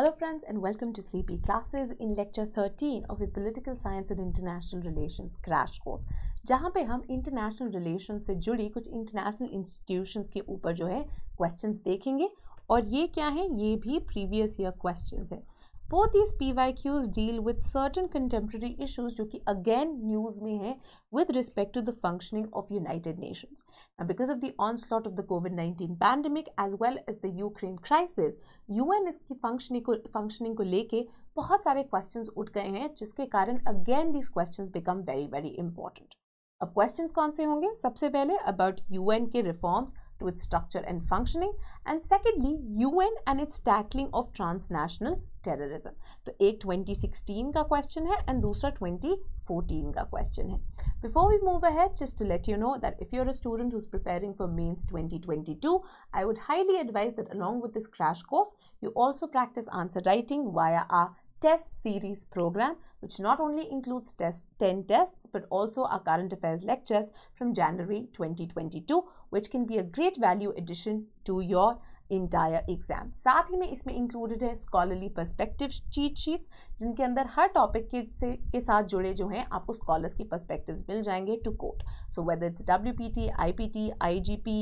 Hello friends and welcome to Sleepy Classes in lecture 13 of a Political Science and International Relations crash course जहाँ पे हम international relations से जुड़ी कुछ international institutions के ऊपर जो है questions देखेंगे और ये क्या है ये भी previous year questions है both this P Y Qs deal with certain contemporary issues जो कि अगेन न्यूज में हैं with respect to the functioning of United Nations because of the onslaught of the COVID nineteen pandemic as well as the Ukraine crisis U N इसकी functioning को functioning को लेकर बहुत सारे क्वेश्चन उठ गए हैं जिसके कारण again these question become very very important अब क्वेश्चन कौन से होंगे सबसे पहले अबाउट यू एन के reforms to its structure and functioning and secondly UN and its tackling of transnational terrorism तो a 2016 का question है and दूसरा 2014 का question है before we move ahead just to let you know that if you're a student who's preparing for mains 2022 I would highly advise that along with this crash course you also practice answer writing via our test series program, which not only includes test 10 tests but also our current affairs lectures from January 2022, which can be a great value addition to your entire exam साथ ही में इसमें included है scholarly perspective cheat sheets जिनके अंदर हर topic के से के साथ जुड़े जो हैं आपको स्कॉलर्स की परस्पेक्टिव मिल जाएंगे to quote so whether it's W P T I P T I G P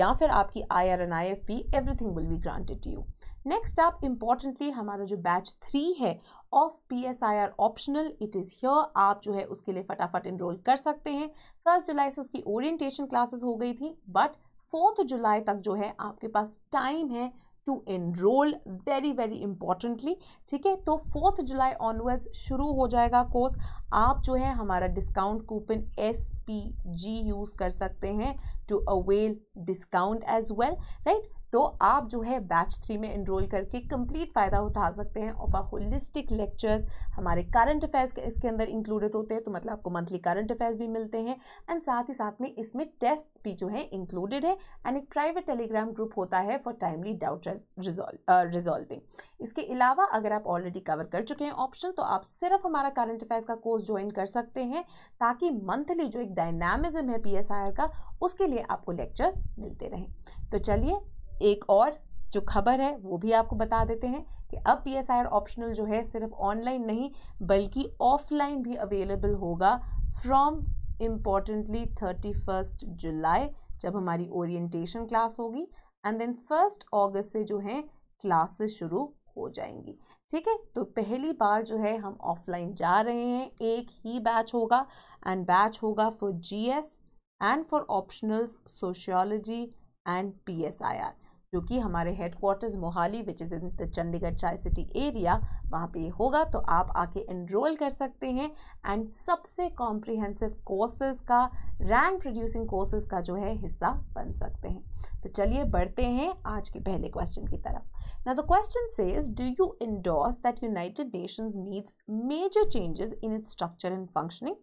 या फिर आपकी I R N I F P everything will be granted you next आप इम्पॉर्टेंटली हमारा जो बैच थ्री है of P S I R optional it is here आप जो है उसके लिए फटाफट इनरोल कर सकते हैं फर्स्ट जुलाई से उसकी ओरिएंटेशन क्लासेस हो गई थी बट फोर्थ जुलाई तक जो है आपके पास टाइम है to enrol very very importantly ठीक है तो फोर्थ जुलाई ऑनवर्ड्स शुरू हो जाएगा कोर्स आप जो है हमारा discount coupon S P G use कर सकते हैं to avail discount as well right तो आप जो है बैच थ्री में इनरोल करके कंप्लीट फ़ायदा उठा सकते हैं ऑफ अ होलिस्टिक लेक्चर्स हमारे करंट अफेयर्स के इसके अंदर इंक्लूडेड होते हैं तो मतलब आपको मंथली करंट अफेयर्स भी मिलते हैं एंड साथ ही साथ में इसमें टेस्ट भी जो है इंक्लूडेड है एंड एक प्राइवेट टेलीग्राम ग्रुप होता है फॉर टाइमली डाउट रिजॉल्विंग इसके अलावा अगर आप ऑलरेडी कवर कर चुके हैं ऑप्शन तो आप सिर्फ हमारा करंट अफेयर्स का कोर्स ज्वाइन कर सकते हैं ताकि मंथली जो एक डायनामिज्म है पी का उसके लिए आपको लेक्चर्स मिलते रहें तो चलिए एक और जो खबर है वो भी आपको बता देते हैं कि अब P S I R optional जो है सिर्फ ऑनलाइन नहीं बल्कि ऑफलाइन भी अवेलेबल होगा from importantly thirty first July जब हमारी ओरिएंटेशन क्लास होगी एंड देन फर्स्ट अगस्त से जो है क्लासेस शुरू हो जाएंगी ठीक है तो पहली बार जो है हम ऑफलाइन जा रहे हैं एक ही बैच होगा एंड बैच होगा for G S and for optional sociology and P S I R जो कि हमारे headquarters Mohali which is in the Chandigarh चाय सिटी एरिया वहाँ पे होगा तो आप आके इनरोल कर सकते हैं एंड सबसे कॉम्प्रिहेंसिव कोर्सेज का रैंक प्रोड्यूसिंग कोर्सेज का जो है हिस्सा बन सकते हैं तो चलिए बढ़ते हैं आज के पहले क्वेश्चन की तरफ ना the question says do you endorse that United Nations needs major changes in its structure and functioning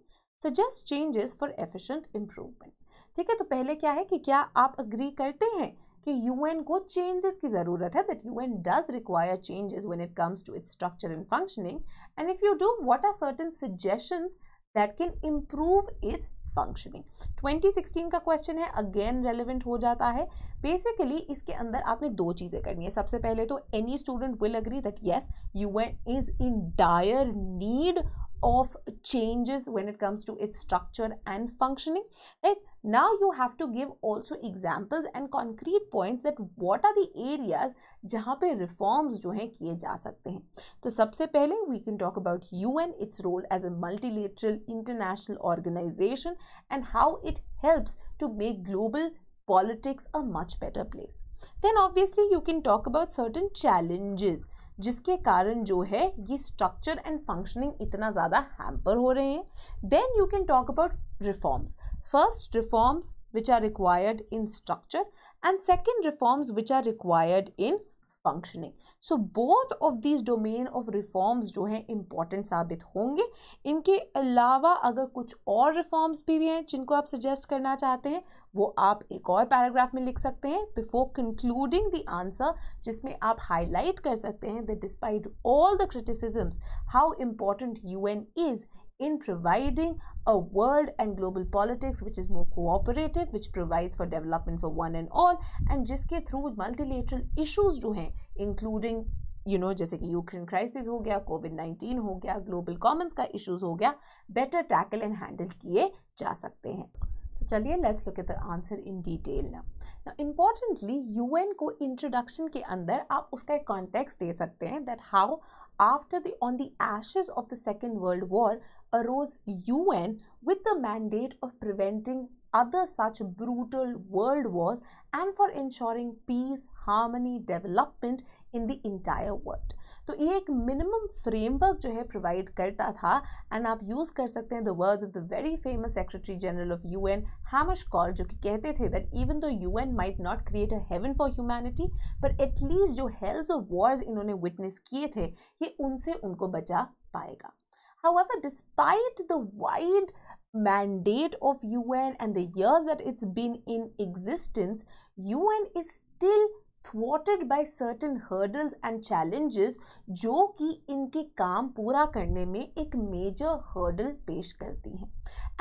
suggest changes for efficient improvements ठीक है तो पहले क्या है कि क्या आप अग्री करते हैं कि यूएन को चेंजेस की ज़रूरत है that UN does require changes when it comes to its structure and functioning and if you do what are certain suggestions that can improve its functioning 2016 का क्वेश्चन है अगेन रेलिवेंट हो जाता है basically इसके अंदर आपने दो चीज़ें करनी है सबसे पहले तो any student will agree that yes U N is in dire need of changes when it comes to its structure and functioning right now you have to give also examples and concrete points that what are the areas jahan pe reforms jo hain kiye ja sakte hain to sabse pehle we can talk about un its role as a multilateral international organization and how it helps to make global politics a much better place then obviously you can talk about certain challenges जिसके कारण जो है ये structure and functioning इतना ज़्यादा hamper हो रहे हैं then you can talk about reforms first reforms which are required in structure and second reforms which are required in functioning so both of this domain of reforms जो हैं important साबित होंगे इनके अलावा अगर कुछ और रिफॉर्म्स भी, भी हैं जिनको आप सजेस्ट करना चाहते हैं वो आप एक और पैराग्राफ में लिख सकते हैं बिफोर कंक्लूडिंग द आंसर जिसमें आप हाईलाइट कर सकते हैं the despite all the criticisms how important U N is in providing a world and global politics which is more cooperative which provides for development for one and all and जिसके through multilateral issues जो हैं including you know जैसे कि Ukraine crisis हो गया Covid nineteen हो गया global Commons का इश्यूज हो गया बेटर टैकल एंड हैंडल किए जा सकते हैं तो चलिए let's look at the answer in detail ना इम्पॉर्टेंटली यूएन को इंट्रोडक्शन के अंदर आप उसका एक कॉन्टेक्स्ट दे सकते हैं that how after the on the ashes of the second world war arose UN with the mandate of preventing other such brutal world wars and for ensuring peace, harmony, development in the entire world. तो ये एक minimum framework जो है provide करता था and आप use कर सकते हैं the words of the very famous secretary general of U N Hammarskjold जो कि कहते थे that even though U N might not create a heaven for humanity पर एटलीस्ट जो हेल्स ऑफ वॉर्स इन्होंने विटनेस किए थे ये उनसे उनको बचा पाएगा However, despite the wide mandate of UN and the years that it's been in existence, UN is still thwarted by certain hurdles and challenges जो कि इनके काम पूरा करने में एक major hurdle पेश करती हैं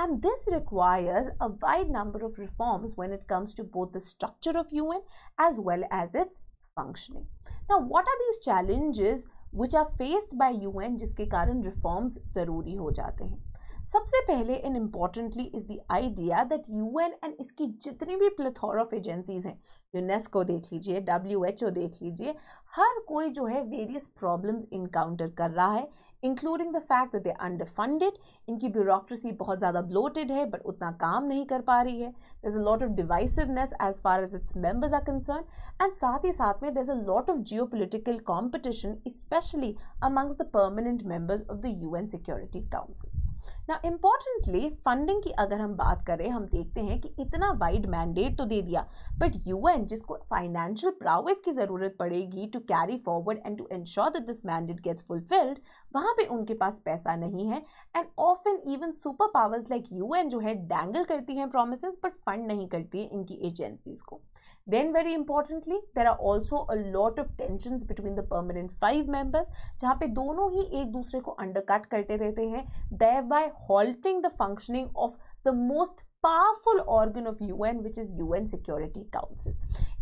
and this requires a wide number of reforms when it comes to both the structure of UN as well as its functioning now what are these challenges which are faced by UN जिसके कारण reforms ज़रूरी हो जाते हैं सबसे पहले and importantly is the idea that UN and इसकी जितनी भी प्लेथोर ऑफ एजेंसीज़ हैं यूनेस्को देख लीजिए डब्ल्यू एच ओ देख लीजिए हर कोई जो है वेरियस प्रॉब्लम्स इनकाउंटर कर रहा है including the fact that they underfunded इनकी ब्यूरोक्रेसी बहुत ज़्यादा ब्लोटेड है बट उतना काम नहीं कर पा रही है there is a lot of divisiveness as far as its members are concern and साथ ही साथ में there is a lot of geo political competition specially amongst the permanent members of the U N security council ना importantly funding की अगर हम बात करें हम देखते हैं कि इतना वाइड मैंडेट तो दे दिया बट यू एन जिसको फाइनेंशियल प्रावेस की ज़रूरत पड़ेगी to carry forward and to ensure that this mandate gets fulfilled वहाँ जहाँ पे उनके पास पैसा नहीं है and often even super powers like UN जो है डैंगल करती हैं प्रोमिस बट फंड नहीं करती है इनकी एजेंसीज को then very importantly there are also a lot of tension between the permanent five members जहाँ पे दोनों ही एक दूसरे को अंडरकट करते रहते हैं there by halting the functioning of the most powerful organ of U N which is U N security council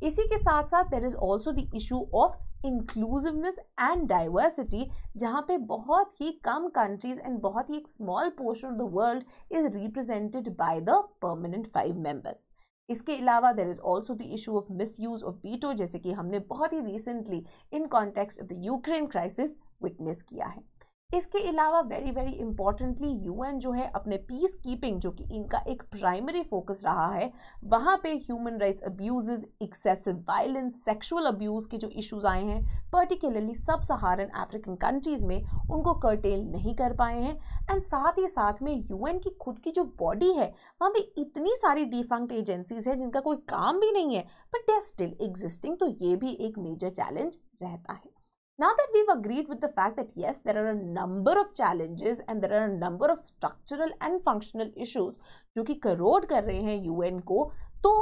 इसी के साथ साथ there is also the issue of inclusiveness and diversity जहाँ पे बहुत ही कम कंट्रीज एंड बहुत ही एक small portion of the world is represented by the permanent five members इसके अलावा there is also the issue of misuse of veto जैसे कि हमने बहुत ही recently in context of the Ukraine crisis witness किया है इसके अलावा वेरी वेरी इंपॉर्टेंटली यूएन जो है अपने पीस कीपिंग जो कि इनका एक प्राइमरी फोकस रहा है वहाँ पे human rights abuse excessive violence sexual abuse के जो इश्यूज आए हैं पर्टिकुलरली सब सहारन अफ्रीकन कंट्रीज़ में उनको कर्टेल नहीं कर पाए हैं एंड साथ ही साथ में यूएन की खुद की जो बॉडी है वहाँ पे इतनी सारी डिफंक्ट एजेंसीज है जिनका कोई काम भी नहीं है but they are still existing तो ये भी एक मेजर चैलेंज रहता है Now that we've agreed with the fact that yes, there are a number of challenges and there are a number of structural and functional issues जो कि करोड कर रहे हैं यूएन को तो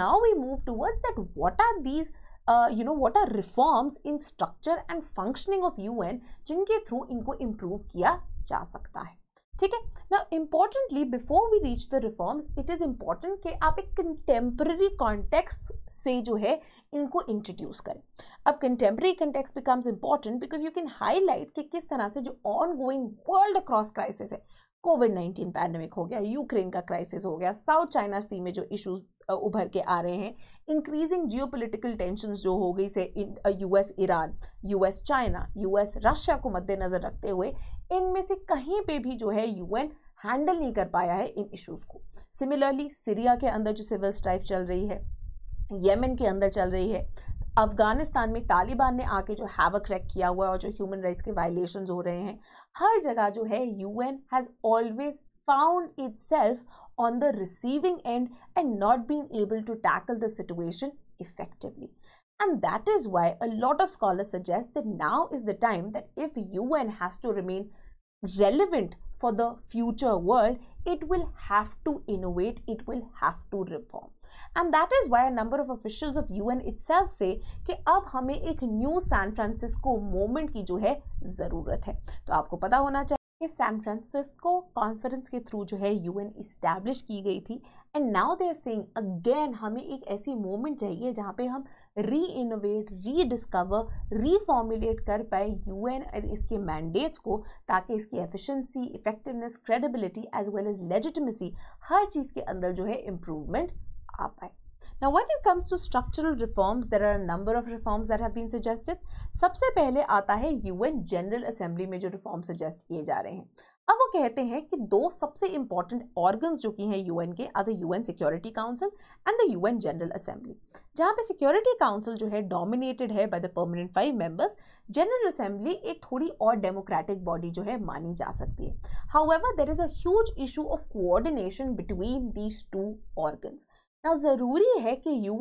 now we move towards that what are these uh, you know what are reforms in structure and functioning of UN जिनके through इनको improve किया जा सकता है ठीक है ना importantly before we reach the reforms it is important कि आप एक कंटेम्प्रेरी कॉन्टेक्स से जो है इनको इंट्रोड्यूस करें अब contemporary context becomes important because you can highlight कि किस तरह से जो ongoing world cross crisis है कोविड नाइन्टीन पैंडमिक हो गया यूक्रेन का क्राइसिस हो गया साउथ चाइना सी में जो इश्यूज उभर के आ रहे हैं इंक्रीजिंग जियो पोलिटिकल टेंशन जो हो गई से US Iran US China US Russia को मद्देनज़र रखते हुए इनमें से कहीं पे भी जो है यूएन हैंडल नहीं कर पाया है इन इश्यूज़ को सिमिलरली सीरिया के अंदर जो सिविल स्ट्राइफ चल रही है यमन के अंदर चल रही है अफ़गानिस्तान में तालिबान ने आके जो हैवक क्रैक किया हुआ है और जो ह्यूमन राइट्स के वायलेशन हो रहे हैं हर जगह जो है U N has always found itself on the receiving end and not being able to tackle the situation effectively And that is why a lot of scholars suggest that now is the time that if UN has to remain relevant for the future world, it will have to innovate, it will have to reform. And that is why a number of officials of UN itself say ki ab hame ek new san francisco moment ki jo hai zarurat hai to aapko pata hona chahiye ki san francisco conference ke through jo hai un establish ki gayi thi and now they are saying again hame ek aisi moment chahiye jahan pe hum reinnovate rediscover reformulate कर पाए U UN इसके mandates को ताकि इसकी efficiency effectiveness credibility as well as legitimacy हर चीज़ के अंदर जो है इम्प्रूवमेंट आ पाए Now, when it comes to structural reforms, there are a number of reforms that have been suggested. सबसे पहले आता है एन जनरल असेंबली में जो रिफॉर्म सजेस्ट किए जा रहे हैं अब वो कहते हैं कि दो सबसे इंपॉर्टेंट ऑर्गन जो कि हैं यूएन के are the UN security council and the UN general assembly जहाँ पे सिक्योरिटी काउंसिल जो है डोमिनेटेड है by the permanent five members general assembly एक थोड़ी और डेमोक्रेटिक बॉडी जो है मानी जा सकती है however there is a huge issue of coordination between these two organs ना ज़रूरी है कि यू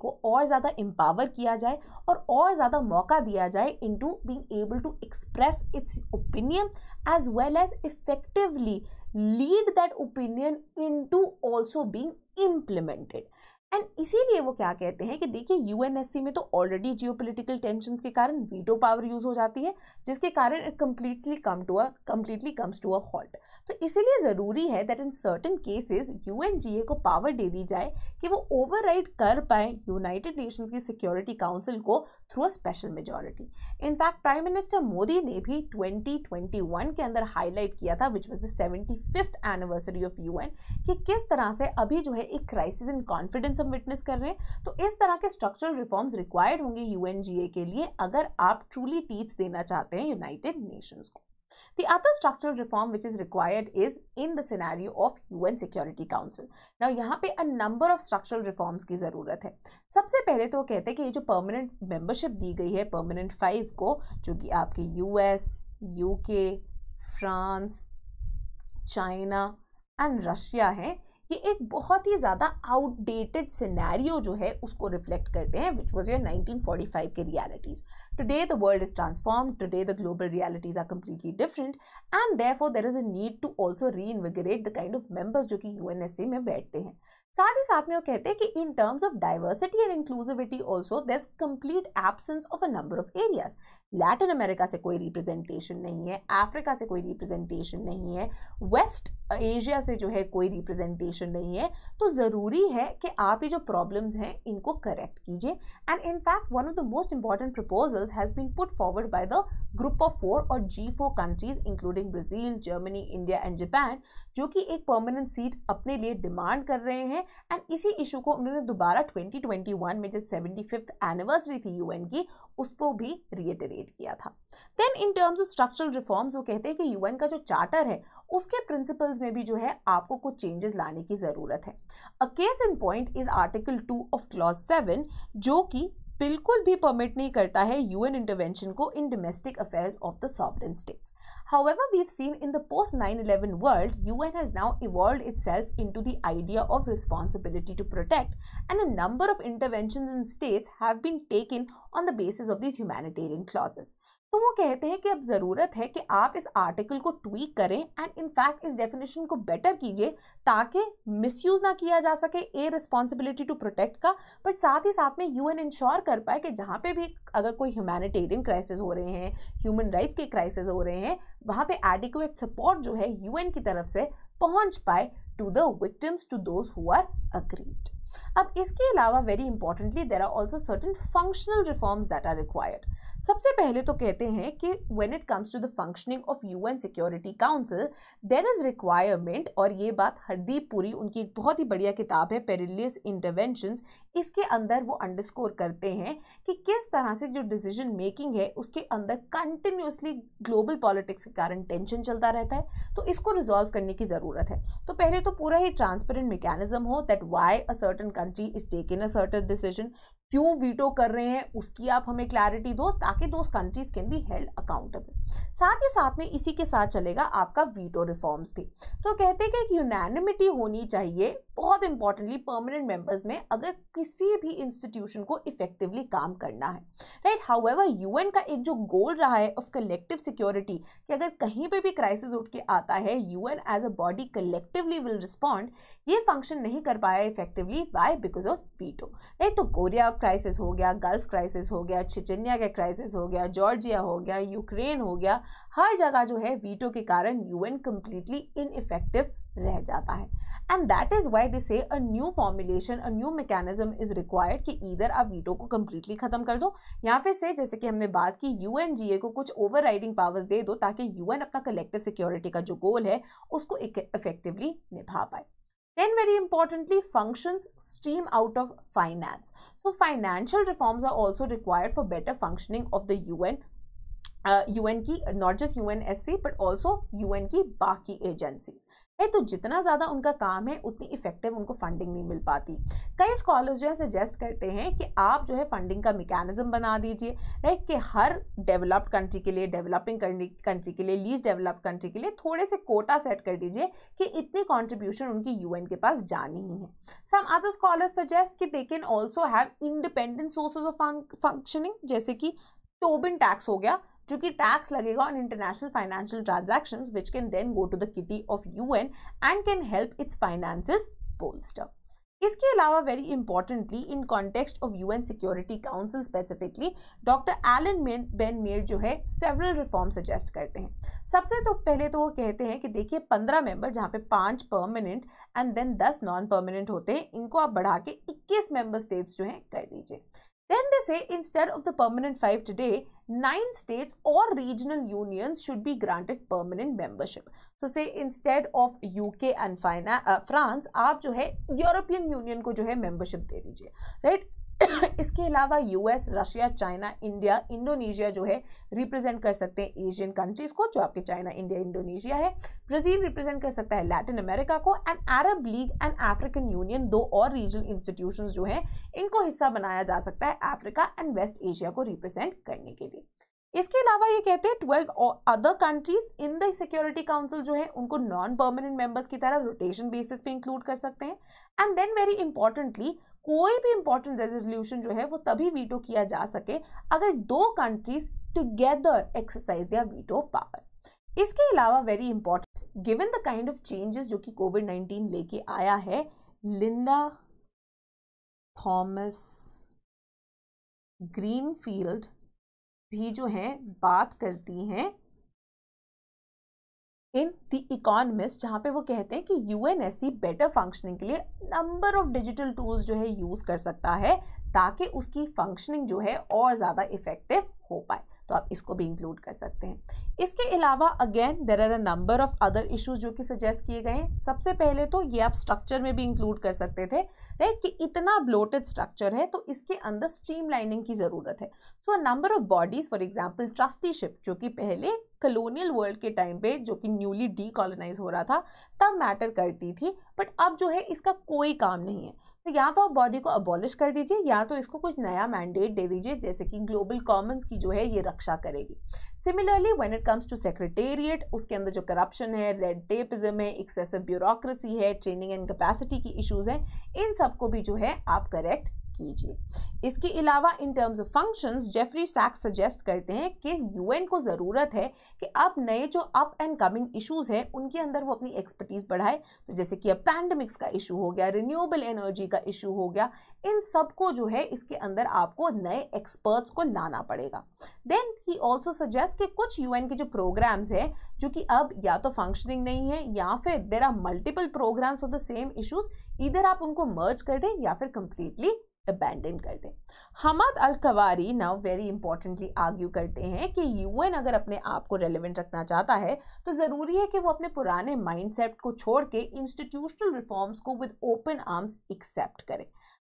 को और ज़्यादा एम्पावर किया जाए और और ज़्यादा मौका दिया जाए into being able to express its opinion as well as effectively lead that opinion into also being implemented and इसीलिए वो क्या कहते हैं कि देखिए यूएनएससी में तो ऑलरेडी पोलिटिकल टेंशन के कारण वीटो पावर यूज़ हो जाती है जिसके कारण it completely come to a completely comes to a halt तो इसीलिए ज़रूरी है that in certain cases UNGA को पावर दे दी जाए कि वो राइड कर पाए यूनाइटेड नेशंस की सिक्योरिटी काउंसिल को through a special majority in fact prime minister Modi ने भी 2021 के अंदर हाईलाइट किया था which was the seventy fifth anniversary of U कि किस तरह से अभी जो है एक क्राइसिस इन कॉन्फिडेंस हम विटनेस कर रहे हैं तो इस तरह के स्ट्रक्चरल रिफॉर्म्स रिक्वायर्ड होंगे यू के लिए अगर आप ट्रूली टीथ देना चाहते हैं यूनाइटेड नेशंस को The other structural reform which is required is in the scenario of UN Security Council. Now यहाँ पे a number of structural reforms की ज़रूरत है सबसे पहले तो वो कहते हैं कि ये जो permanent membership दी गई है permanent फाइव को जो कि आपके US, UK, France China and Russia हैं ये एक बहुत ही ज़्यादा आउटडेटेड सिनेरियो जो है उसको रिफ्लेक्ट करते हैं विच वॉज योर 1945 के realities today the world is transform today the global realities are completely different and their there is a need to also reinvigorate the kind of members जो कि you में बैठते हैं साथ ही साथ में वो कहते हैं कि in terms of diversity and inclusivity also thus complete absence of a number of areas Latin America से कोई रिप्रेजेंटेशन नहीं है अफ्रीका से कोई रिप्रेजेंटेशन नहीं है वेस्ट एशिया से जो है कोई रिप्रेजेंटेशन नहीं है तो ज़रूरी है कि आप ये जो प्रॉब्लम्स हैं इनको करेक्ट कीजिए and in fact one of the most important proposals has been put forward by the group of four और G four countries including Brazil Germany India and Japan जो कि एक परमानेंट सीट अपने लिए demand कर रहे हैं हैं एंड इसी इशू को उन्होंने दोबारा 2021 में जब सेवेंटी फिफ्थ एनिवर्सरी थी यूएन की उसको भी रिएटरेट किया था then in terms of structural reforms वो कहते हैं कि यूएन का जो चार्टर है उसके प्रिंसिपल्स में भी जो है आपको कुछ चेंजेस लाने की ज़रूरत है a case in point is article two of clause seven जो कि बिल्कुल भी परमिट नहीं करता है यूएन इंटरवेंशन को in domestic affairs of the sovereign states However, we've seen in the post 9 11 world, UN has now evolved itself into the idea of responsibility to protect, and a number of interventions in states have been taken on the basis of these humanitarian clauses. तो वो कहते हैं कि अब ज़रूरत है कि आप इस आर्टिकल को ट्वीक करें एंड इनफैक्ट इस डेफिनेशन को बेटर कीजिए ताकि मिसयूज़ ना किया जा सके ए रिस्पॉन्सिबिलिटी टू प्रोटेक्ट का बट साथ ही साथ में यूएन इंश्योर कर पाए कि जहाँ पे भी अगर कोई ह्यूमैनिटेरियन क्राइसिस हो रहे हैं ह्यूमन राइट्स के क्राइसिस हो रहे हैं वहाँ पर एडिकुएट सपोर्ट जो है एन की तरफ से पहुँच पाए to the victims to those who are agreed अब इसके अलावा very importantly there are also certain functional reforms that are required सबसे पहले तो कहते हैं कि when it comes to the functioning of UN security council there is requirement और ये बात हरदीप पुरी उनकी एक बहुत ही बढ़िया किताब है पेरिलियस इंटरवेंशन इसके अंदर वो अंडरस्कोर करते हैं कि किस तरह से जो डिसीजन मेकिंग है उसके अंदर कंटिन्यूसली ग्लोबल पॉलिटिक्स के कारण टेंशन चलता रहता है तो इसको रिजॉल्व करने की ज़रूरत है तो पहले तो पूरा ही ट्रांसपेरेंट मेकेनिज्म हो that why a certain country is in a certain decision क्यों वीटो कर रहे हैं उसकी आप हमें क्लैरिटी दो ताकि दो countries can be held accountable साथ ही साथ में इसी के साथ चलेगा आपका वीटो रिफॉर्म्स भी तो कहते हैं कि एक यूनानिमिटी होनी चाहिए बहुत इंपॉर्टेंटली परमानेंट मेंबर्स में अगर किसी भी इंस्टीट्यूशन को इफेक्टिवली काम करना है राइट हाउ एवर का एक जो गोल रहा है ऑफ कलेक्टिव सिक्योरिटी कि अगर कहीं पर भी क्राइसिस उठ के आता है U N as a body collectively will respond ये फंक्शन नहीं कर पाया effectively why because of veto right तो कोरिया क्राइसिस हो गया गल्फ क्राइसिस हो गया चिचनिया का क्राइसिस हो गया जॉर्जिया हो गया यूक्रेन हो गया हर जगह जो है वीटो के कारण यूएन कंप्लीटली इनइफेक्टिव रह जाता है and that is why this a a new formulation a new mechanism is required कि इधर आप वीटो को कम्प्लीटली ख़त्म कर दो या फिर से जैसे कि हमने बात की यू एन जी ए को कुछ ओवर राइडिंग पावर्स दे दो ताकि यू एन अपना कलेक्टिव सिक्योरिटी का जो गोल है उसको इफेक्टिवली निभा पाए Then very importantly, functions stream out of finance. So financial reforms are also required for better functioning of the UN uh, UN key, not just UNSC, but also UN key Baki agencies. है तो जितना ज़्यादा उनका काम है उतनी effective उनको funding नहीं मिल पाती कई स्कॉलर्स जो है सजेस्ट करते हैं कि आप जो है फंडिंग का मेकेनिजम बना दीजिए राइट कि हर डेवलप्ड कंट्री के लिए डेवलपिंग कंट्री के लिए लीज डेवलप्ड कंट्री के लिए थोड़े से कोटा सेट कर दीजिए कि इतनी कॉन्ट्रीब्यूशन उनकी यू के पास जानी ही है सम अदर स्कॉलर्स सजेस्ट कि they can also have independent sources of functioning जैसे कि टोबिन टैक्स हो गया चूंकि टैक्स लगेगा on international financial transaction which can then go to the kitty of U N and can help its finance bolster इसके अलावा very importantly in context of U N security council specifically doctor Alon Ben Meir जो है several reform suggest करते हैं सबसे तो पहले तो वो कहते हैं कि देखिए पंद्रह मेंबर जहाँ पे पांच परमानेंट एंड देन दस नॉन परमानेंट होते हैं इनको आप बढ़ा के इक्कीस मेंबर स्टेट्स जो हैं कर दीजिए Then they say instead of the permanent five today, nine states or regional unions should be granted permanent membership. So say instead of UK and uh, France, आप जो है European Union को जो है membership दे दीजिए, right? इसके अलावा US Russia China India Indonesia जो है रिप्रेजेंट कर सकते हैं एशियन कंट्रीज़ को जो आपके चाइना इंडिया इंडोनेशिया है ब्राज़ील रिप्रेजेंट कर सकता है लैटिन अमेरिका को and Arab League and African Union दो और रीजनल इंस्टीट्यूशन जो हैं इनको हिस्सा बनाया जा सकता है अफ्रीका एंड वेस्ट एशिया को रिप्रेजेंट करने के लिए इसके अलावा ये कहते हैं twelve other countries in the security council जो है उनको नॉन परमानेंट मेंबर्स की तरह रोटेशन बेसिस पे इंक्लूड कर सकते हैं एंड देन वेरी इंपॉर्टेंटली कोई भी इंपॉर्टेंट रेजोल्यूशन जो है वो तभी वीटो किया जा सके अगर दो कंट्रीज टुगेदर एक्सरसाइज दिया वीटो पावर इसके अलावा very important given the kind of changes जो कि कोविड नाइन्टीन लेके आया है लिंडा थॉमस ग्रीनफील्ड भी जो है बात करती हैं इन द इकॉनमिस्ट जहाँ पे वो कहते हैं कि U N S C better functioning के लिए नंबर ऑफ डिजिटल टूल्स जो है यूज़ कर सकता है ताकि उसकी फंक्शनिंग जो है और ज़्यादा इफ़ेक्टिव हो पाए तो आप इसको भी इंक्लूड कर सकते हैं इसके अलावा again there are a number of other issues जो कि सजेस्ट किए गए हैं सबसे पहले तो ये आप स्ट्रक्चर में भी इंक्लूड कर सकते थे राइट कि इतना ब्लोटेड स्ट्रक्चर है तो इसके अंदर स्ट्रीम लाइनिंग की ज़रूरत है so a number of bodies for example trusteeship जो कि पहले कलोनियल वर्ल्ड के टाइम पे जो कि न्यूली डीकॉलोनाइज हो रहा था तब मैटर करती थी बट अब जो है इसका कोई काम नहीं है तो या तो आप बॉडी को अबॉलिश कर दीजिए या तो इसको कुछ नया मैंडेट दे दीजिए जैसे कि ग्लोबल कॉमन्स की जो है ये रक्षा करेगी similarly when it comes to secretariat उसके अंदर जो करप्शन है रेड टेपिज्म है एक्सेसिव ब्यूरोक्रेसी है ट्रेनिंग एंड कैपेसिटी की इशूज़ हैं इन सब को भी जो है आप करेक्ट कीजिए इसके अलावा in terms of functions Jeffrey Sachs suggest करते हैं कि यूएन को ज़रूरत है कि अब नए जो अप एंड कमिंग इशूज़ हैं उनके अंदर वो अपनी एक्सपर्टीज़ बढ़ाए तो जैसे कि अब पैंडमिक्स का इशू हो गया रिन्यूएबल एनर्जी का इशू हो गया इन सब को जो है इसके अंदर आपको नए एक्सपर्ट्स को लाना पड़ेगा देन ही ऑल्सो सजेस्ट कि कुछ यू के जो प्रोग्राम्स हैं जो कि अब या तो फंक्शनिंग नहीं है या फिर there are multiple programmes of the same issues इधर आप उनको मर्ज कर दें या फिर कंप्लीटली अबैंडन कर दें हमद अल कवारी नाउ वेरी इंपॉर्टेंटली आर्ग्यू करते हैं कि यूएन अगर अपने आप को रेलिवेंट रखना चाहता है तो ज़रूरी है कि वो अपने पुराने माइंडसेट को छोड़ के इंस्टीट्यूशनल रिफॉर्म्स को विद ओपन आर्म्स एक्सेप्ट करें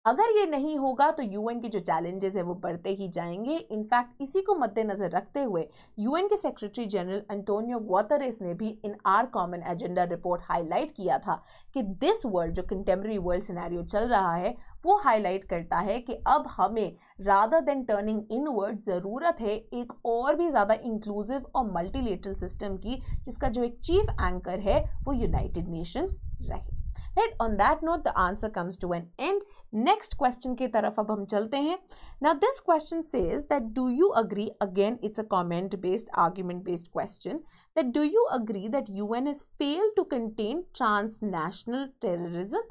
अगर ये नहीं होगा तो यूएन के जो चैलेंजेस है वो बढ़ते ही जाएंगे इनफैक्ट इसी को मद्देनज़र रखते हुए यूएन के सेक्रेटरी जनरल एंटोनियो ग्वातरस ने भी in our common agenda report highlight किया था कि दिस वर्ल्ड जो कंटेम्प्रेरी वर्ल्ड सिनेरियो चल रहा है वो हाईलाइट करता है कि अब हमें रादर देन टर्निंग इनवर्ड ज़रूरत है एक और भी ज़्यादा इंक्लूसिव और मल्टीलेटरल सिस्टम की जिसका जो एक चीफ एंकर है वो यूनाइटेड नेशंस रहे right on that note the answer comes to an end next question की तरफ अब हम चलते हैं ना this question says that do you agree again it's a comment based argument based question that do you agree that U N is fail to contain transnational terrorism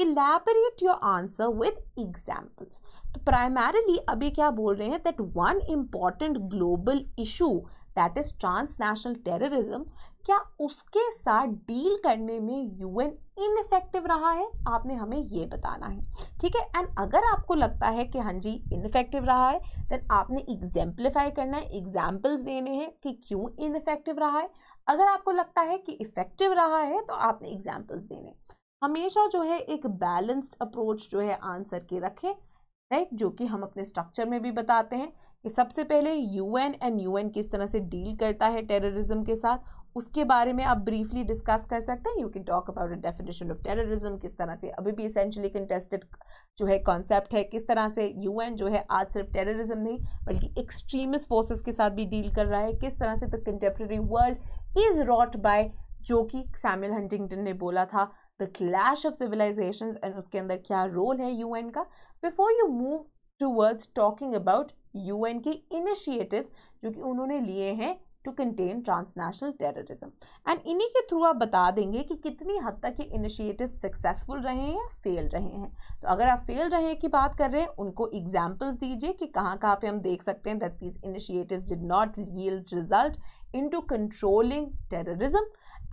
elaborate your answer with examples तो primarily अभी क्या बोल रहे हैं that one important global issue that is trans national terrorism क्या उसके साथ deal करने में यूएन इनफेक्टिव रहा है आपने हमें ये बताना है ठीक है एंड अगर आपको लगता है कि हाँ जी इनफेक्टिव रहा है देन आपने एग्जाम्पलीफाई करना है एग्जाम्पल्स देने हैं कि क्यों इनफेक्टिव रहा है अगर आपको लगता है कि इफेक्टिव रहा है तो आपने एग्जाम्पल्स देने हमेशा जो है एक बैलेंस्ड अप्रोच जो है आंसर के रखें राइट जो कि हम अपने स्ट्रक्चर में भी बताते हैं कि सबसे पहले यूएन एंड यूएन किस तरह से डील करता है टेररिज्म के साथ उसके बारे में आप ब्रीफली डिस्कस कर सकते हैं you can talk about a definition of terrorism किस तरह से अभी भी इसेंशली कंटेस्टेड जो है कॉन्सेप्ट है किस तरह से यूएन जो है आज सिर्फ टेररिज्म नहीं बल्कि एक्सट्रीमिस्ट फोर्सेस के साथ भी डील कर रहा है किस तरह से the contemporary world is wrought by जो कि सैमुअल हंटिंगटन ने बोला था the clash of civilization and उसके अंदर क्या रोल है यू का before you move towards talking about UN के इनिशिएटिव्स जो कि उन्होंने लिए हैं to contain transnational terrorism and इन्हीं के थ्रू आप बता देंगे कि कितनी हद तक ये इनिशिएटिव सक्सेसफुल रहे हैं या फेल रहे हैं तो अगर आप फेल रहे की बात कर रहे हैं उनको एग्जाम्पल्स दीजिए कि कहाँ कहाँ पे हम देख सकते हैं that these initiative did not real result into controlling terrorism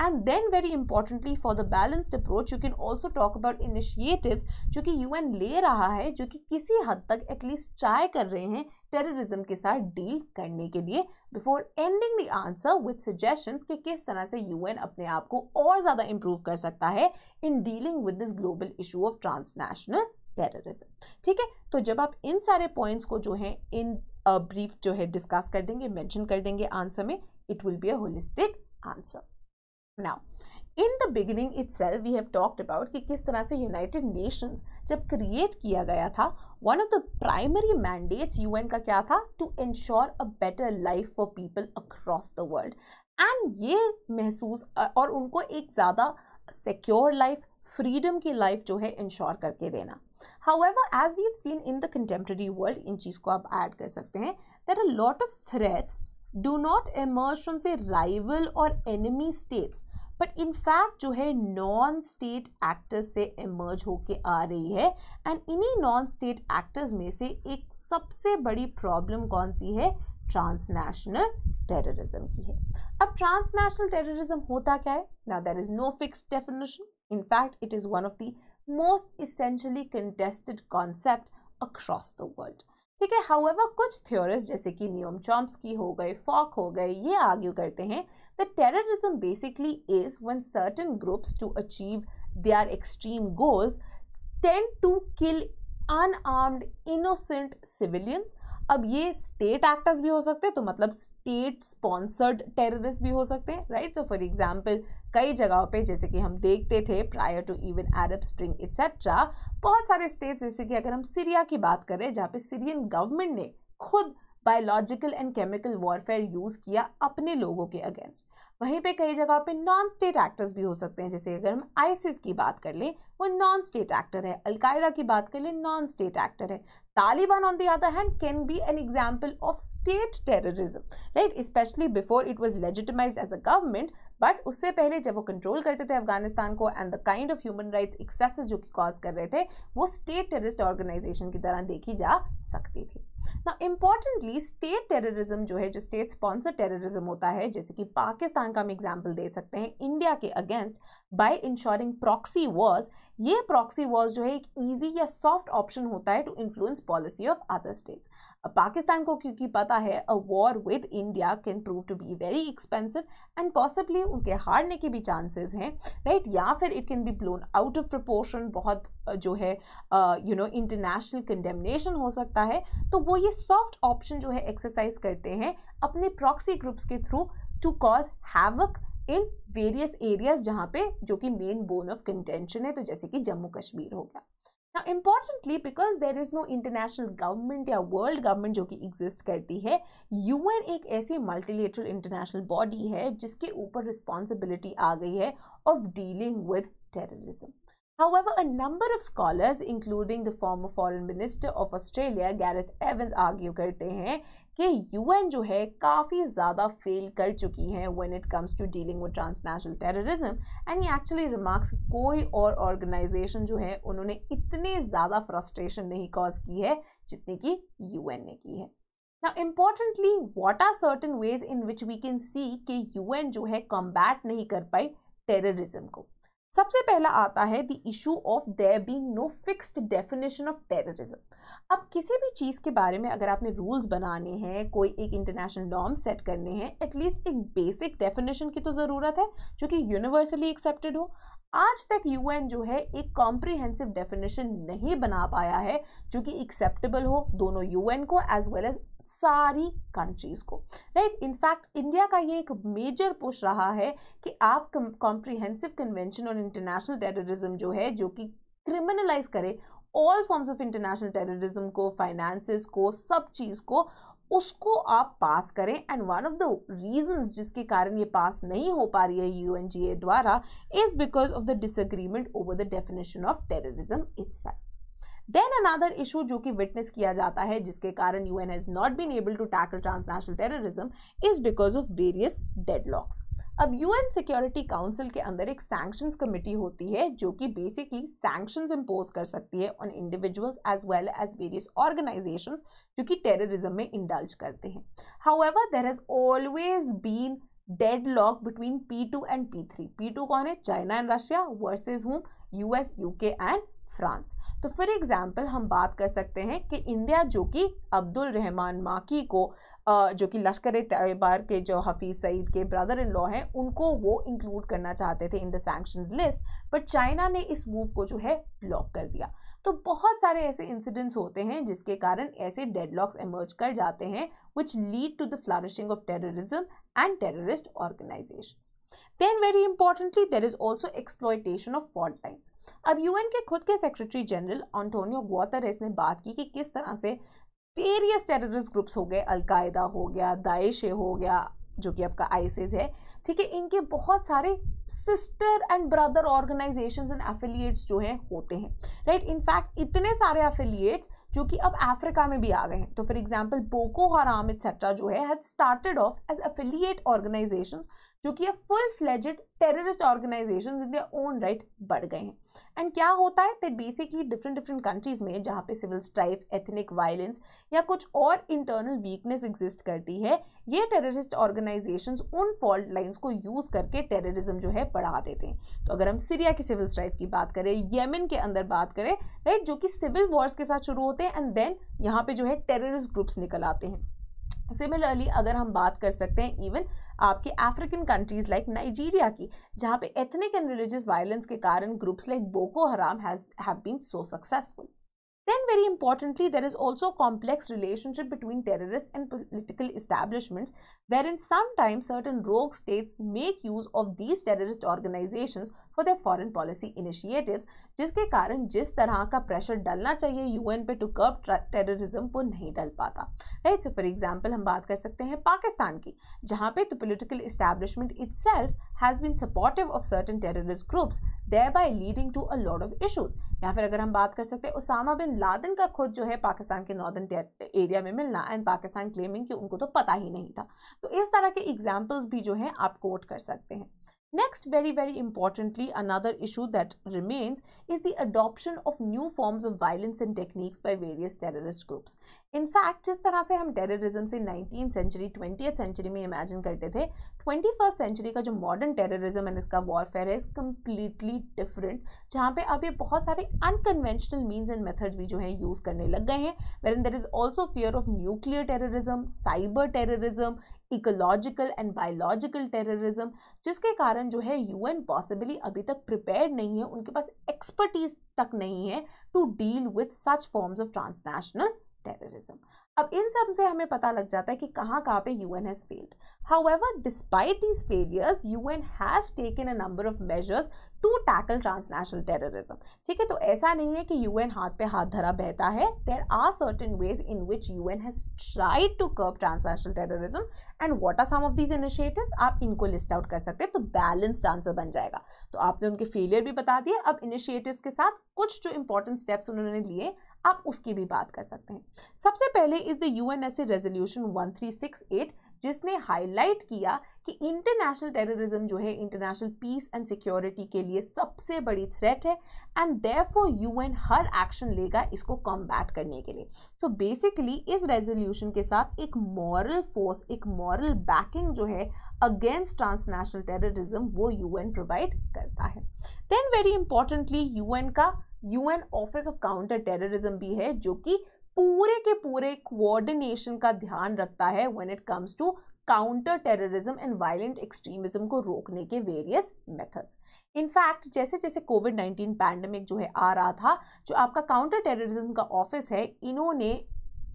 and then very importantly for the balanced approach you can also talk about initiative जो कि यू ले रहा है जो कि किसी हद तक एटलीस्ट ट्राई कर रहे हैं टेररिज्म के साथ डील करने के लिए before ending the answer with suggestion कि किस तरह से एन अपने आप को और ज़्यादा इम्प्रूव कर सकता है in dealing with this global issue of transnational terrorism ठीक है तो जब आप इन सारे पॉइंट्स को जो है इन ब्रीफ uh, जो है डिस्कस कर देंगे मेंशन कर देंगे आंसर में it will be a holistic answer now in the beginning itself we have talked about कि किस तरह से यूनाइटेड नेशंस जब क्रिएट किया गया था one of the primary mandates UN का क्या था to ensure a better life for people across the world and ये महसूस और उनको एक ज़्यादा सिक्योर लाइफ फ्रीडम की लाइफ जो है इंश्योर करके देना however as we have seen in the contemporary world इन चीज़ को आप ऐड कर सकते हैं there are lot of threats do not emerge from से राइवल और एनिमी स्टेट्स बट इनफैक्ट जो है नॉन स्टेट एक्टर्स से एमर्ज होके आ रही है एंड इन्हीं नॉन स्टेट एक्टर्स में से एक सबसे बड़ी प्रॉब्लम कौन सी है ट्रांसनेशनल टेररिज्म की है अब ट्रांसनेशनल टेररिज्म होता क्या है ना there is no fix definition in fact it is one of the most essentially contested concept across the world ठीक है हाउएवर कुछ थ्योरिस्ट जैसे कि नियोम की हो गए फॉक हो गए ये आर्ग्यू करते हैं the terrorism basically is one certain groups to achieve they are extreme goals tend to kill unarmed innocent civilians अब ये स्टेट एक्टर्स भी हो सकते हैं तो मतलब स्टेट स्पॉन्सर्ड टेररिस्ट भी हो सकते हैं राइट तो फॉर एग्जाम्पल कई जगहों पे जैसे कि हम देखते थे prior to even Arab Spring etcetera बहुत सारे स्टेट्स जैसे कि अगर हम सीरिया की बात करें जहाँ पे सीरियन गवर्नमेंट ने खुद biological and chemical warfare use किया अपने लोगों के अगेंस्ट वहीं पे कई जगहों पे नॉन स्टेट एक्टर्स भी हो सकते हैं जैसे अगर हम आईसिस की बात कर लें वो नॉन स्टेट एक्टर है अलकायदा की बात कर लें नॉन स्टेट एक्टर है Taliban on the other hand can be an example of state terrorism right specially before it was legitimize as a government but उससे पहले जब वो कंट्रोल करते थे अफगानिस्तान को and the kind of human rights excesses जो कि कॉज कर रहे थे वो स्टेट टेररिस्ट ऑर्गेनाइजेशन की तरह देखी जा सकती थी ना इम्पॉर्टेंटली स्टेट टेररिज्म जो है जो स्टेट स्पॉन्सर टेररिज्म होता है जैसे कि पाकिस्तान का हम एग्जाम्पल दे सकते हैं इंडिया के against by ensuring proxy wars ये प्रॉक्सी वॉर्स जो है एक ईजी या सॉफ्ट ऑप्शन होता है to influence policy of other states Pakistan को क्योंकि पता है a war with India can prove to be very expensive and possibly उनके हारने के भी चांसेस हैं राइट या फिर it can be blown out of proportion बहुत जो है यू नो इंटरनेशनल कंडेमनेशन हो सकता है तो वो ये सॉफ्ट ऑप्शन जो है एक्सरसाइज करते हैं अपने प्रॉक्सी ग्रुप्स के through to cause havoc in various areas जहाँ पे जो कि मेन बोन ऑफ कंटेंशन है तो जैसे कि जम्मू कश्मीर हो गया ना importantly because there is no international government या वर्ल्ड गवर्नमेंट जो कि एग्जिस्ट करती है यूएन एक ऐसी मल्टीलेटरल इंटरनेशनल बॉडी है जिसके ऊपर रिस्पॉन्सिबिलिटी आ गई है of dealing with terrorism However, a number of scholars, including the former foreign minister of Australia Gareth Evans, argue करते हैं कि UN जो है काफ़ी ज़्यादा fail कर चुकी हैं when it comes to dealing with transnational terrorism and ये एक्चुअली रिमार्क्स कोई और ऑर्गेनाइजेशन जो है उन्होंने इतने ज़्यादा frustration नहीं cause की है जितनी कि UN ने की है Now, importantly, what are certain ways in which we can see कि UN जो है combat नहीं कर पाई terrorism को सबसे पहला आता है the issue of there be no fixed definition of terrorism अब किसी भी चीज़ के बारे में अगर आपने रूल्स बनाने हैं कोई एक इंटरनेशनल नॉर्म सेट करने हैं एटलीस्ट एक बेसिक डेफिनेशन की तो ज़रूरत है जो कि यूनिवर्सली एक्सेप्टेड हो आज तक यूएन जो है एक कॉम्प्रिहेंसिव डेफिनेशन नहीं बना पाया है जो कि एक्सेप्टेबल हो दोनों यूएन को एज वेल एज सारी कंट्रीज़ को राइट इनफैक्ट इंडिया का ये एक मेजर पुश रहा है कि आप comprehensive convention on international terrorism जो है जो कि क्रिमिनलाइज करे all forms of international terrorism को फाइनेंसिस को सब चीज़ को उसको आप पास करें and one of the reasons जिसके कारण ये पास नहीं हो पा रही है यू द्वारा is because of the disagreement over the definition of terrorism it's then another issue जो कि विटनेस किया जाता है जिसके कारण U N has not been able to tackle transnational terrorism is because of various deadlocks अब UN security council के अंदर एक सैंक्शंस कमेटी होती है जो कि बेसिकली सैंक्शंस इम्पोज कर सकती है on individuals as well as various organization जो कि टेररिज्म में इंडल्ज करते हैं however there has always been deadlock between P two and P three P two कौन है China and Russia versus whom US UK and France तो for example हम बात कर सकते हैं कि इंडिया जो कि अब्दुल रहमान माकी को जो कि लश्कर तयबार के जो हफीज़ सईद के ब्रदर इन लॉ हैं उनको वो इंक्लूड करना चाहते थे in the sanction list but China ने इस मूव को जो है ब्लॉक कर दिया तो बहुत सारे ऐसे इंसिडेंट्स होते हैं जिसके कारण ऐसे डेडलॉक्स एमर्ज कर जाते हैं which lead to the flourishing of terrorism and terrorist organizations then very importantly there is also exploitation of fault lines अब यूएन के खुद के सेक्रेटरी जनरल ऑन्टोनियो ग्वातरस ने बात की कि किस तरह से वेरियस टेररिस्ट ग्रुप्स हो गए अलकायदा हो गया दाइश हो गया जो कि आपका आइसिस है ठीक है इनके बहुत सारे sister and brother organization and affiliates जो हैं होते हैं राइट इनफैक्ट इतने सारे एफिलिएट्स जो कि अब अफ्रीका में भी आ गए हैं तो for example Boko Haram etcetera जो है had started off as affiliate organization जो कि अब full fledged terrorist organization in their own right बढ़ गए हैं एंड क्या होता है that basically different different countries में जहाँ पे सिविल स्ट्राइफ एथनिक वायलेंस या कुछ और इंटरनल वीकनेस एग्जिस्ट करती है ये टेररिस्ट ऑर्गेनाइजेशन उन फॉल्ट लाइन्स को यूज़ करके टेररिज्म जो है बढ़ा देते हैं तो अगर हम सीरिया की सिविल स्ट्राइफ की बात करें येमन के अंदर बात करें राइट जो कि सिविल वॉर्स के साथ शुरू होते हैं एंड देन यहाँ पे जो है टेररिस्ट ग्रुप्स निकल आते हैं सिमिलरली अगर हम बात कर सकते हैं इवन आपके अफ्रीकन कंट्रीज लाइक नाइजीरिया की जहाँ पे एथनिक एंड रिलीजियस वायलेंस के कारण groups like Boko Haram have been so successful then very importantly there is also complex relationship between terrorist and political establishment wherein sometimes certain rogue states make use of these terrorist organization for the foreign policy initiatives जिसके कारण जिस तरह का pressure डालना चाहिए UN पे to curb terrorism वो नहीं डल पाता राइट सो फॉर एग्जाम्पल हम बात कर सकते हैं पाकिस्तान की जहाँ पे the political establishment it's has been supportive of certain terrorist groups thereby leading to a lot of issues या फिर अगर हम बात कर सकते हैं उसामा बिन लादन का खुद जो है पाकिस्तान के नॉर्दर्न एरिया में मिलना एंड पाकिस्तान क्लेमिंग कि उनको तो पता ही नहीं था तो इस तरह के एग्जाम्पल्स भी जो है आप कोट कर सकते हैं Next, very, very importantly, another issue that remains is the adoption of new forms of violence and techniques by various terrorist groups. In fact जिस तरह से हम टेररिज्म से नाइनटीन सेंचुरी ट्वेंटी सेंचुरी में इमेजिन करते थे ट्वेंटी फर्स्ट सेंचुरी का जो मॉडर्न टेररिज्म एंड इसका वॉरफेयर है इज़ कम्प्लीटली डिफरेंट जहाँ पे अब ये बहुत सारे अनकन्वेंशनल मीन्स एंड मेथड्स भी जो है यूज़ करने लग गए हैं wherein there is also fear of nuclear terrorism cyber terrorism ecological and biological terrorism जिसके कारण जो है यू एन पॉसिबली अभी तक प्रिपेयर नहीं है उनके पास एक्सपर्टीज तक नहीं है to deal with such forms of transnational terrorism अब इन सब से हमें पता लग जाता है कि कहाँ कहाँ पे U N has failed however despite these failures U N has taken a number of measures to tackle transnational terrorism ठीक है तो ऐसा नहीं है कि यू एन हाथ पे हाथ धरा बहता है there are certain ways in which U N has tried to curb transnational terrorism and what are some of these initiative आप इनको लिस्ट आउट कर सकते हैं तो बैलेंस्ड आंसर बन जाएगा तो आपने उनके फेलियर भी बता दिए अब इनिशिएटिव के साथ कुछ जो इंपॉर्टेंट स्टेप्स उन्होंने लिए आप उसकी भी बात कर सकते हैं सबसे पहले is the U N S A resolution one three six eight जिसने हाईलाइट किया कि इंटरनेशनल टेररिज्म जो है इंटरनेशनल पीस एंड सिक्योरिटी के लिए सबसे बड़ी थ्रेट है एंड देयरफॉर यूएन हर एक्शन लेगा इसको कॉम्बैट करने के लिए सो so बेसिकली इस रेजोल्यूशन के साथ एक मॉरल फोर्स एक मॉरल बैकिंग जो है अगेंस्ट ट्रांसनेशनल टेररिज्म वो यू प्रोवाइड करता है देन वेरी इंपॉर्टेंटली यू का UN office of counter terrorism भी है जो कि पूरे के पूरे कोऑर्डिनेशन का ध्यान रखता है when it comes to counter terrorism and violent extremism को रोकने के वेरियस मेथड्स इनफैक्ट जैसे जैसे कोविड नाइन्टीन पैंडमिक जो है आ रहा था जो आपका काउंटर टेररिज्म का ऑफिस है इन्होंने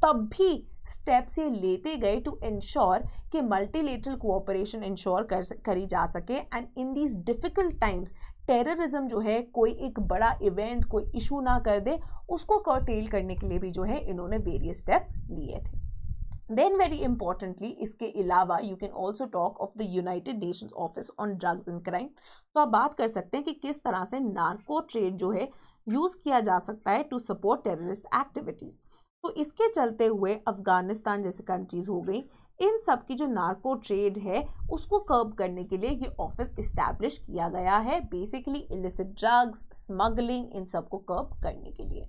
तब भी स्टेप्स ये लेते गए टू इंश्योर कि मल्टीलेटरल कोऑपरेशन इंश्योर कर करी जा सके and in these difficult times terrorism जो है कोई एक बड़ा इवेंट कोई इशू ना कर दे उसको कर्टेल करने के लिए भी जो है इन्होंने वेरियस स्टेप्स लिए थे देन वेरी इंपॉर्टेंटली इसके अलावा you can also talk of the United Nation office on drugs and crime तो आप बात कर सकते हैं कि किस तरह से नार्को ट्रेड जो है यूज़ किया जा सकता है टू सपोर्ट टेररिस्ट एक्टिविटीज़ तो इसके चलते हुए अफ़गानिस्तान जैसे कंट्रीज़ हो गई इन सब की जो नार्को ट्रेड है उसको कर्ब करने के लिए ये ऑफिस इस्टेब्लिश किया गया है बेसिकली इलिसिट ड्रग्स स्मगलिंग इन सब को कर्ब करने के लिए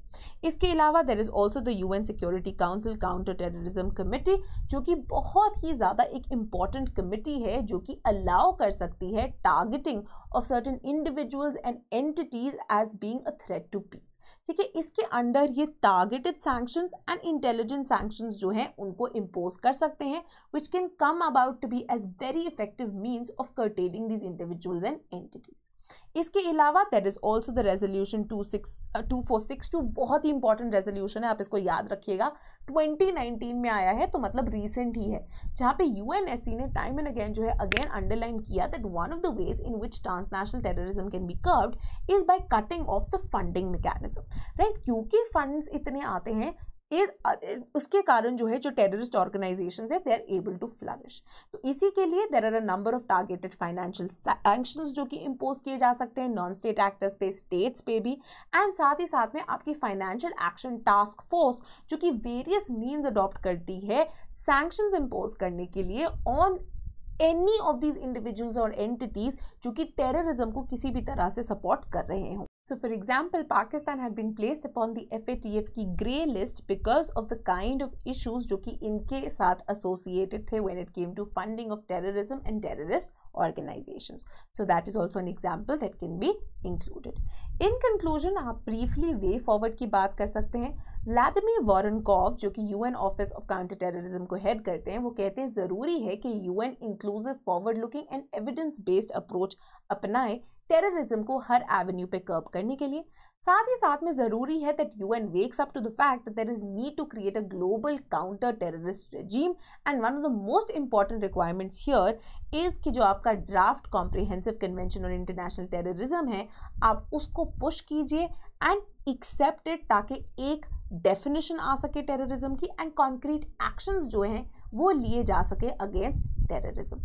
इसके अलावा there is also the UN security council counter terrorism committee जो कि बहुत ही ज़्यादा एक इम्पॉर्टेंट कमिटी है जो कि अलाउ कर सकती है targeting of certain individuals and entities as being a threat to peace ठीक है इसके अंडर ये targeted sanctions and intelligent sanctions जो हैं उनको इम्पोज कर सकते हैं which can come about to be as very effective means of curtailing these individuals and entities. इसके अलावा there is also the resolution two six two four six two बहुत ही इंपॉर्टेंट रेजोल्यूशन है आप इसको याद रखिएगा 2019 में आया है तो मतलब रिसेंट ही है जहाँ पे यू ने टाइम एंड अगेन जो है अगेन अंडरलाइन किया that one of the ways in which transnational terrorism can be curbed is by cutting off the funding mechanism right क्योंकि फंड्स इतने आते हैं उसके कारण जो है जो टेररिस्ट ऑर्गेनाइजेशन है they are able to flourish तो इसी के लिए there are a number of targeted financial sanction जो कि इम्पोज किए जा सकते हैं नॉन स्टेट एक्टर्स पे स्टेट्स पे भी एंड साथ ही साथ में आपकी फाइनेंशियल एक्शन टास्क फोर्स जो कि वेरियस मीन्स अडॉप्ट करती है सैंक्शंस इम्पोज करने के लिए on any of these individuals और एंटिटीज़ जो कि टेररिज्म को किसी भी तरह से सपोर्ट कर रहे हों So, for example, Pakistan had been placed upon the FATF ki grey list because of the kind of issues जो कि इनके साथ associated the when it came to funding of terrorism and terrorist organizations. So that is also an example that can be included. In conclusion, aap briefly way forward ki baat kar sakte hain. Vladimir Voronkov जो कि UN office of counter terrorism को head करते हैं वो कहते हैं ज़रूरी है कि UN inclusive forward looking and evidence based approach अपनाए टेररिज्म को हर एवेन्यू पे कर्ब करने के लिए साथ ही साथ में ज़रूरी है that U N wakes up to the fact that there is need to create a global counter terrorist regime and one of the most important requirements here is कि जो आपका draft comprehensive convention on international terrorism है आप उसको push कीजिए and accepted ताकि एक definition आ सके टेररिज्म की एंड कॉन्क्रीट एक्शंस जो हैं वो लिए जा सके अगेंस्ट टेररिज्म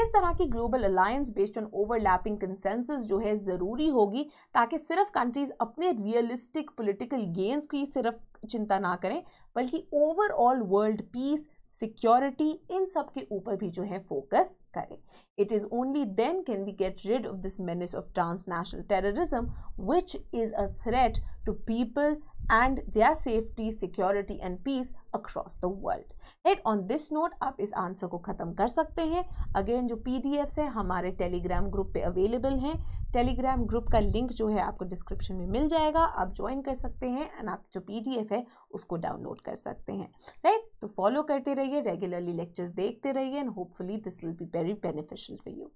इस तरह की global alliance based on overlapping consensus जो है ज़रूरी होगी ताकि सिर्फ कंट्रीज अपने रियलिस्टिक पॉलिटिकल गेंस की सिर्फ चिंता ना करें बल्कि ओवरऑल वर्ल्ड पीस सिक्योरिटी इन सब के ऊपर भी जो है फोकस करें it is only then can we get rid of this menace of transnational terrorism which is a threat to people and their safety security and peace across the world at on this note आप इस answer को ख़त्म कर सकते हैं again जो P D PDFs हैं हमारे टेलीग्राम ग्रुप पे अवेलेबल हैं टेलीग्राम ग्रुप का लिंक जो है आपको डिस्क्रिप्शन में मिल जाएगा आप ज्वाइन कर सकते हैं एंड आप जो पी है उसको डाउनलोड कर सकते हैं राइट तो फॉलो करते रहिए रेगुलरली लेक्चर्स देखते रहिए and hopefully this will be very beneficial for you